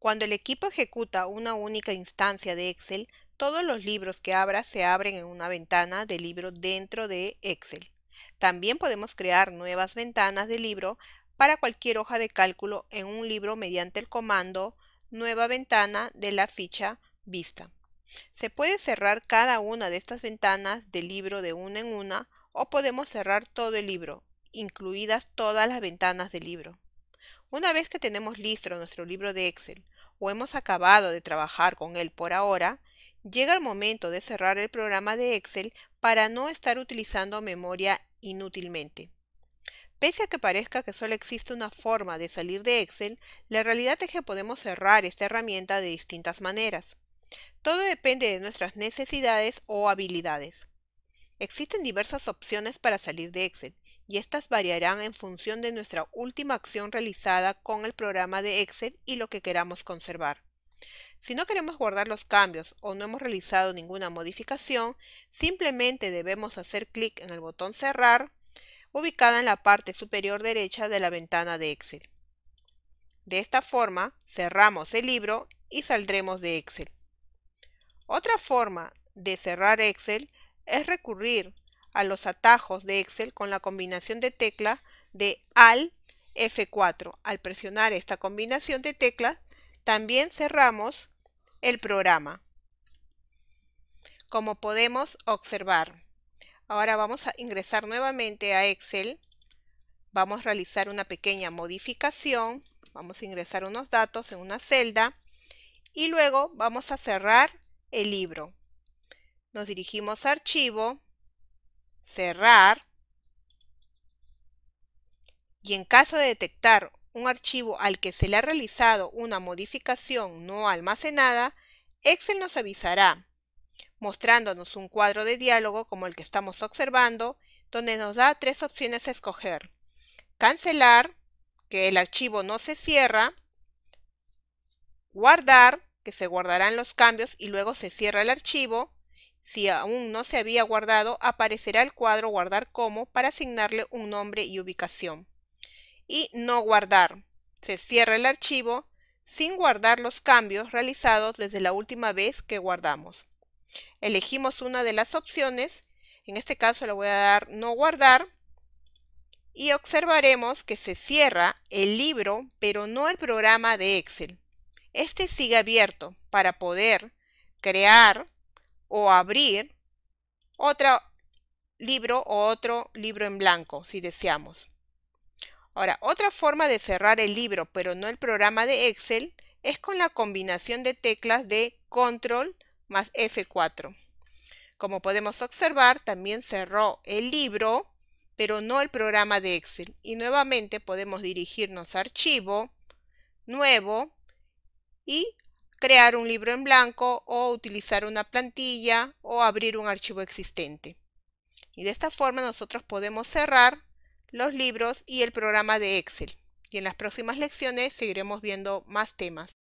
Cuando el equipo ejecuta una única instancia de Excel, todos los libros que abra se abren en una ventana de libro dentro de Excel. También podemos crear nuevas ventanas de libro para cualquier hoja de cálculo en un libro mediante el comando Nueva ventana de la ficha Vista. Se puede cerrar cada una de estas ventanas de libro de una en una o podemos cerrar todo el libro, incluidas todas las ventanas de libro. Una vez que tenemos listo nuestro libro de Excel o hemos acabado de trabajar con él por ahora, llega el momento de cerrar el programa de Excel para no estar utilizando memoria inútilmente. Pese a que parezca que solo existe una forma de salir de Excel, la realidad es que podemos cerrar esta herramienta de distintas maneras. Todo depende de nuestras necesidades o habilidades. Existen diversas opciones para salir de Excel, y estas variarán en función de nuestra última acción realizada con el programa de Excel y lo que queramos conservar. Si no queremos guardar los cambios o no hemos realizado ninguna modificación, simplemente debemos hacer clic en el botón Cerrar, ubicada en la parte superior derecha de la ventana de Excel. De esta forma, cerramos el libro y saldremos de Excel. Otra forma de cerrar Excel es recurrir a los atajos de Excel con la combinación de tecla de AL F4. Al presionar esta combinación de teclas, también cerramos el programa. Como podemos observar, ahora vamos a ingresar nuevamente a Excel. Vamos a realizar una pequeña modificación. Vamos a ingresar unos datos en una celda. Y luego vamos a cerrar el libro. Nos dirigimos a Archivo cerrar y en caso de detectar un archivo al que se le ha realizado una modificación no almacenada, Excel nos avisará, mostrándonos un cuadro de diálogo como el que estamos observando, donde nos da tres opciones a escoger. Cancelar, que el archivo no se cierra. Guardar, que se guardarán los cambios y luego se cierra el archivo. Si aún no se había guardado, aparecerá el cuadro Guardar como para asignarle un nombre y ubicación. Y no guardar. Se cierra el archivo sin guardar los cambios realizados desde la última vez que guardamos. Elegimos una de las opciones. En este caso le voy a dar no guardar. Y observaremos que se cierra el libro, pero no el programa de Excel. Este sigue abierto para poder crear o abrir otro libro o otro libro en blanco si deseamos. Ahora, otra forma de cerrar el libro, pero no el programa de Excel, es con la combinación de teclas de Control más F4. Como podemos observar, también cerró el libro, pero no el programa de Excel. Y nuevamente podemos dirigirnos a Archivo, Nuevo y crear un libro en blanco o utilizar una plantilla o abrir un archivo existente. Y de esta forma nosotros podemos cerrar los libros y el programa de Excel. Y en las próximas lecciones seguiremos viendo más temas.